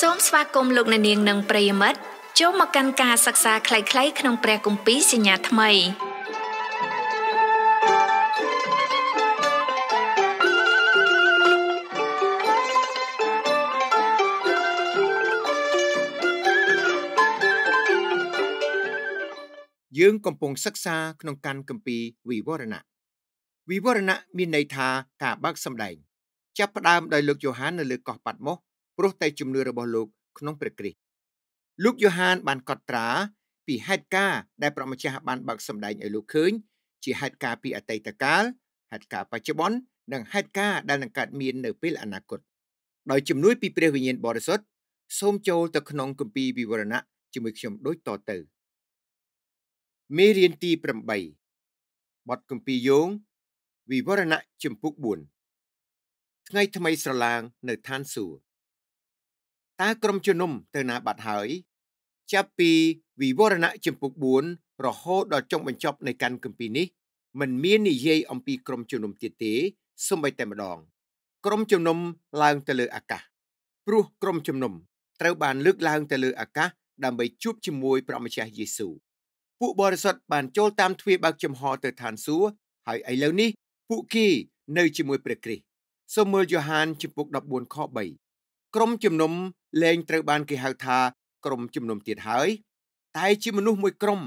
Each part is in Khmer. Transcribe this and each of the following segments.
សូមស្វាគមន៍លោកអ្នកនាងនិងប្រិយមិត្តចូលមកកាន់ការសិក្សាខ្លីៗក្នុងព្រះគម្ពីរសញ្ញាថ្មីយើងកំពុងសិក្សាក្នុងកាន់គម្ពីរវិវរណៈវិវរណៈមានន័យថាការបើកសម្ដែងចាប់ផ្ដើមដោយលោកយ៉ូហាននៅលើកោះប៉ាត់ម៉ូសព្រោះតែជំនឿរបស់លោកក្នុងព្រះគ្រីស្ទលោកយ៉ូហានបានកត់ត្រាពីហេតុការណ៍ដែលព្រះម្ចាស់បានបើកសម្ដែងឲ្យលោកឃើញជាហេតុការណ៍ពីអតីតកាលហេតុការណ៍បច្ចុប្បន្ននិងហេតុការណ៍ដែលនឹងកើតមាននៅពេលអនាគតដោយជំនួយពីព្រះវិញ្ញាណបរិសុទ្ធសូមចូលទៅក្នុងគម្ពីរវិវរណៈជាមួយខ្ញុំដូចតទៅមេរៀនទី8បទគម្ពីរយោងវិវរណៈជំពូក4ថ្ងៃថ្មីស្រឡាងនៅឋានសួគ៌តើក្រុមជំនុំទៅណាបាត់ហើយចាប់ពីវិវរណៈចម្ពោះ4រហូតដល់ចុងបញ្ចប់នៃកាន់គម្ពីរនេះมันមាននិយាយអំពីក្រុមជំនុំទៀតទេសូម្បីតែម្ដង ក្រុមជំនុំឡើងទៅលើ អាកាសព្រោះ ក្រុមជំនុំត្រូវបានលើកឡើងទៅលើ អាកាសដើម្បីជួបជាមួយព្រះម្ចាស់យេស៊ូវពួកបរិសុទ្ធបានចូល តាមទ្វារបើកចំហទៅឋានសួគ៌ហើយឥឡូវនេះ ពួកគេនៅជាមួយព្រះគ្រីស្ទសូមមើលយ៉ូហានជំពូក14ខ3ក្រុមជំនុំលែងត្រូវបាន គេហៅថា ក្រុមជំនុំទៀតហើយ តែជាមនុស្សមួយក្រុម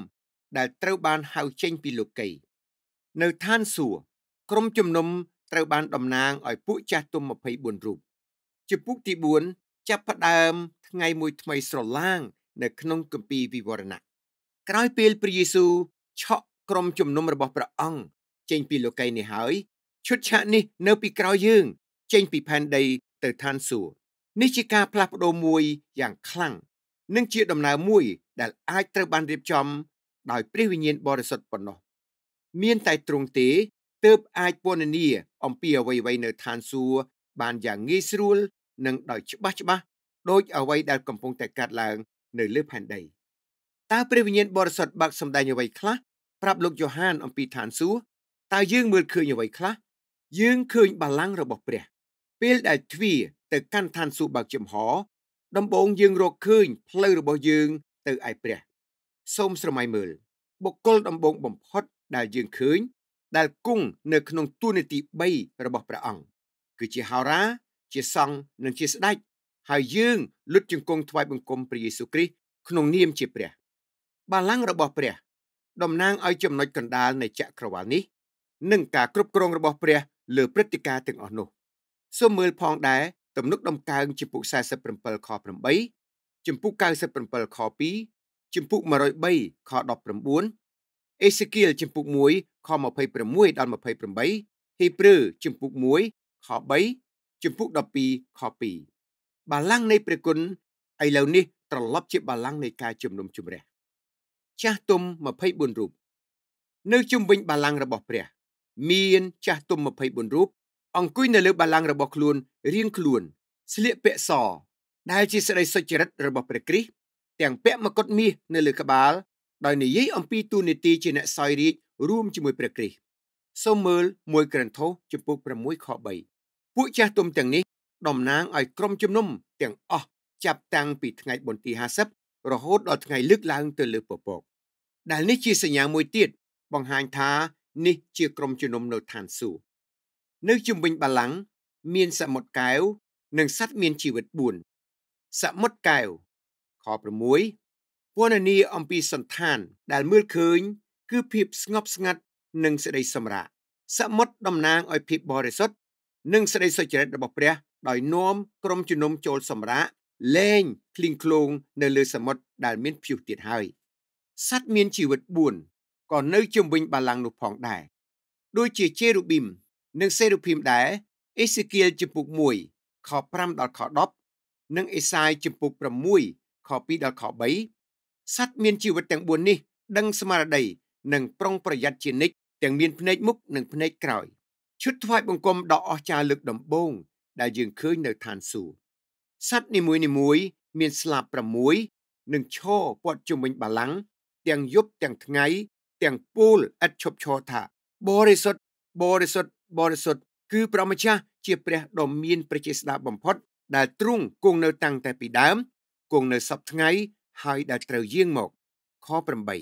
ដែលត្រូវបានហៅចេញពីលោកីនៅឋានសួគ៌ក្រុមជំនុំត្រូវបានតំណាងឲ្យពួកចាស់ទុំ24រូបជាពុកទី4ចាប់ផ្ដើមថ្ងៃមួយថ្មីស្រឡាង នៅ ក្នុងគម្ពីរវិវរណៈក្រោយពេលព្រះយេស៊ូវឆក់ក្រុមជំនុំរបស់ព្រះអង្គចេញពីលោកីនេះហើយឈុតឆាកនេះនៅពីក្រោយយើង ចេញពីផែនដីទៅឋានសួគ៌នេះជាការផ្លាស់ប្ដូរមួយយ៉ាងខ្លាំងនិងជាដំណើរមួយ ដែលអាចត្រូវបានរៀបចំ ដោយ ព្រះវិញ្ញាណបរិសុទ្ធប៉ុណ្ណោះមានតែទ្រង់ទេទើបអាចពណ៌នាអំពីអ្វីៗនៅឋានសួគ៌បានយ៉ាងងាយស្រួល និងដោយច្បាស់ច្បាស់ដោយអ្វីដែលកំពុងតែកើតឡើងនៅលើផែនដីតើព្រះវិញ្ញាណបរិសុទ្ធបើកសម្ដែងអ្វីខ្លះប្រាប់លោកយ៉ូហាន អំពីឋានសួគ៌តើយើងមើលឃើញអ្វីខ្លះយើងឃើញបល្ល័ង្ករបស់ព្រះ ពេលដែលទ្វារទៅកាន់ឋានសួគ៌បើកចំហដំបូងយើងរកឃើញផ្លូវរបស់យើងទៅឯព្រះ សូមស្រមៃមើលបុគ្គលដំបូងបំផុតដែលយើងឃើញដែលគង់នៅក្នុងទួនាទី3របស់ព្រះអង្គគឺជាហោរាជាសង្ឃនិងជាស្ដេចហើយយើងលុតជង្គង់ថ្វាយបង្គំព្រះយេស៊ូវគ្រីស្ទក្នុងនាមជាព្រះ បាលាំងរបស់ព្រះតំណាងឲ្យចំណុចកណ្ដាលនៃចក្រវាលនេះ និងការគ្រប់គ្រងរបស់ព្រះលើព្រឹត្តិការណ៍ទាំងអស់នោះសូមមើលផងដែរទំនុកដំកើងជំពូក47ខ8ជំពូក97ខ2ជំពូក103ខ19អេសេគៀលជំពូក1ខ26ដល់28ហេព្រើរជំពូក1ខ3ជំពូក12ខ2បាលាំងនៃព្រះគុណឥឡូវនេះត្រឡប់ជាបាលាំងនៃការជំនុំជម្រះចាស់ទុំ24រូបនៅជុំវិញ បាលាំងរបស់ព្រះ មាន ចាស់ទុំ24រូបអង្គុយនៅលើបល្ល័ង្ករបស់ខ្លួនរៀងខ្លួន ស្លៀកពាក់សដែលជាសេចក្តីសុចរិតរបស់ព្រះគ្រីស្ទទាំងពាក់មកុដមាសនៅលើក្បាលដោយនិយាយអំពីទូនីតិជាអ្នកសោយរាជរួមជាមួយព្រះគ្រីស្ទសូមមើល1ក្រិនថូសចំពុក6ខ3ពួកចាស់ទុំទាំងនេះតំណាងឲ្យក្រុមជំនុំទាំងអស់ចាប់តាំងពីថ្ងៃបុណ្យទី50រហូតដល់ថ្ងៃលើកឡើងទៅលើពពក ដែលនេះជាសញ្ញាមួយទៀតបង្ហាញថា នេះជាក្រុមជំនុំនៅឋានសួគ៌នៅជុំវិញបល្ល័ង្កមានសមុទ្រកែវនិងសត្វមានជីវិត4សមុទ្រកែវខ6ពណ៌នាអំពីសន្តានដែលមើលឃើញ គឺភាពស្ងប់ស្ងាត់និងសេចក្តីសម្រាកសមុទ្រតំណាងឲ្យភាពបរិសុទ្ធនិងសេចក្តីសុចរិតរបស់ព្រះដោយនាំក្រុមជំនុំចូលសម្រាកលែងឃ្លីងឃ្លោងនៅលើសមុទ្រដែលមានព្យុះទៀតហើយសត្វមានជីវិត4ក៏នៅជុំវិញបល្ល័ង្កនោះផងដែរដូចជាជេរូប៊ីមនិងសេរូភីមដែរអេសេគៀលជំពូក1ខ5ដល់ខ10និងអេសាយជំពូក6ខ2ដល់ខ3សត្វមានជីវិតទាំង4នេះ ដឹងស្មារតីនិងប្រុងប្រយ័ត្នជានិច្ចទាំងមានភ្នែកមុខនិងភ្នែកក្រោយឈុតថ្វាយបង្គំដ៏អស្ចារ្យលើកដំបូងដែលយើងឃើញនៅឋានសួគ៌សត្វនីមួយៗមានស្លាប6និងឈរព័ទ្ធជុំវិញបល្ល័ង្កទាំងយប់ទាំងថ្ងៃ ទាំងពូលឥតឈប់ឈរថាបរិសុទ្ធបរិសុទ្ធបរិសុទ្ធគឺព្រះម្ចាស់ជាព្រះដ៏មានប្រជាស្ដាបំផុតដែលទ្រង់គង់នៅតាំងតែពីដើមគង់នៅសពថ្ងៃ ហើយដែលត្រូវយាងមកខ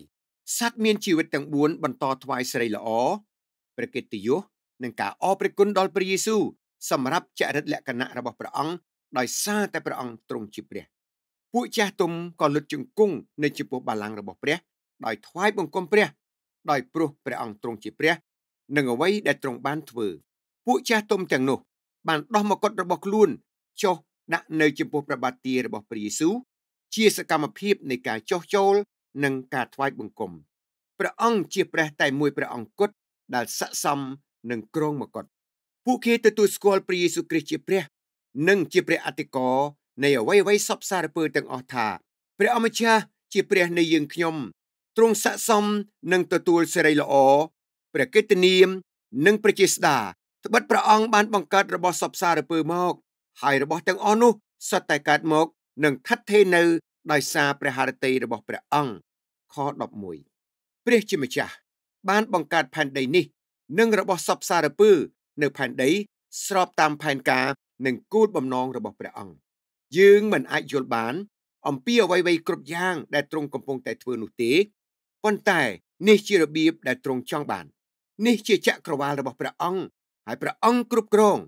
8សត្វមានជីវិតទាំង4បន្តថ្វាយស្រីល្អព្រះកិត្តិយសនិងការអរព្រគុណដល់ព្រះយេស៊ូវសម្រាប់ចរិតលក្ខណៈរបស់ព្រះអង្គដោយសារតែព្រះអង្គទ្រង់ជាព្រះ ពួកចាស់ទុំក៏លុតជង្គង់នៅចំពោះបល្ល័ង្ករបស់ព្រះដោយថ្វាយបង្គំព្រះ ដោយព្រោះព្រះអង្គទ្រង់ជាព្រះនឹងអ្វីដែលទ្រង់បានធ្វើពួកចាស់ទុំទាំងនោះ បានដោះមកុដរបស់ខ្លួនចុះដាក់នៅចំពោះព្រះបាទទីរបស់ព្រះយេស៊ូវជាសកម្មភាពនៃការចោះចូលនិងការថ្វាយបង្គំព្រះអង្គជាព្រះតែមួយព្រះអង្គគត់ដែលស័ក្តិសមនឹងគ្រងមកុដពួកគេទទួលស្គាល់ព្រះយេស៊ូវគ្រីស្ទជាព្រះ និងជាព្រះអធិការនៃអ្វីអ្វីសពសារពើទាំងអស់ថាព្រះអម្ចាស់ជាព្រះនៃយើងខ្ញុំទ្រង់ស័ក្តិសមនឹងទទួលសេរីល្អព្រះកិត្តិនាម និងព្រះជាស្ដាត្បិតព្រះអង្គបានបង្កើតរបស់សពសារពើមកហើយរបស់ទាំងអស់នោះសុទ្ធតែកើតមកនឹងឋិតថេរនៅដោយសារព្រះハរតីរបស់ព្រះអង្គខ11ព្រះជាម្ចាស់បានបង្កើតផែនដីនេះនិងរបស់សពសារពើនៅផែនដីស្របតាមផែនការនិងគោលបំណងរបស់ព្រះអង្គយើងមិនអាចយល់បានអំពីអ្វីៗគ្រប់យ៉ាងដែលទ្រង់កំពុងតែធ្វើនោះទេប៉ុន្តែនេះជារបៀបដែលទ្រង់ចង់បាននេះជាចក្រវាលរបស់ព្រះអង្គហើយព្រះអង្គគ្រប់គ្រង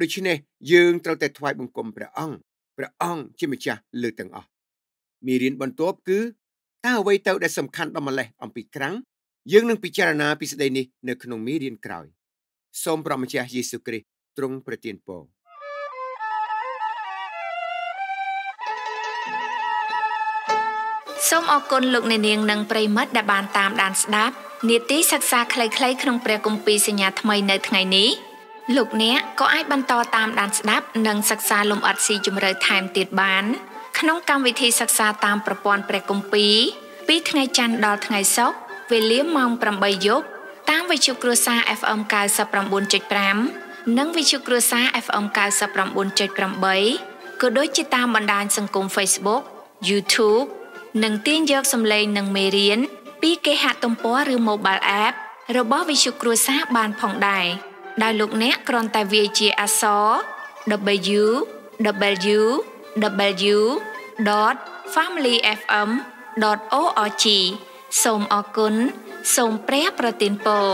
ដូច្នេះ យើង ត្រូវតែថ្វាយបង្គំព្រះអង្គព្រះអង្គជាម្ចាស់លើទាំងអស់មេរៀនបន្ទាប់គឺតើអ្វីទៅដែលសំខាន់ដល់ម្លេះអំពីក្រាំងយើងនឹងពិចារណា ពីស្តីនេះ នៅក្នុងមេរៀនក្រោយសូមព្រះម្ចាស់យេស៊ូវគ្រីស្ទទ្រង់ប្រទានពរសូមអរគុណលោកអ្នកនាងនិងប្រិមិត្តដែលបាន តាមដានស្ដាប់នីតិសិក្សាខ្លីៗក្នុងព្រះគម្ពីរសញ្ញាថ្មីនៅថ្ងៃនេះលោកអ្នកក៏អាចបន្តតាមដានស្ដាប់និងសិក្សាលំអិតស៊ីជម្រៅថែមទៀតបានក្នុងកម្មវិធីសិក្សាតាមប្រព័ន្ធព្រះគម្ពីរពីថ្ងៃច័ន្ទដល់ថ្ងៃសុក្រវេលាម៉ោង8យប់តាមវិទ្យុគ្រួសារ FM 99.5និងវិទ្យុគ្រួសារ FM 99.8ក៏ដូចជាតាមបណ្ដាញសង្គម Facebook YouTube និងទាញយកសម្លេងនិងមេរៀនពីគេហទំព័រឬ mobile app របស់វិទ្យុគ្រួសារបានផងដែរដោយលោកអ្នកគ្រាន់តែវាយជាអក្សរ www.familyfm.org សូមអរគុណសូមព្រះប្រទានពរ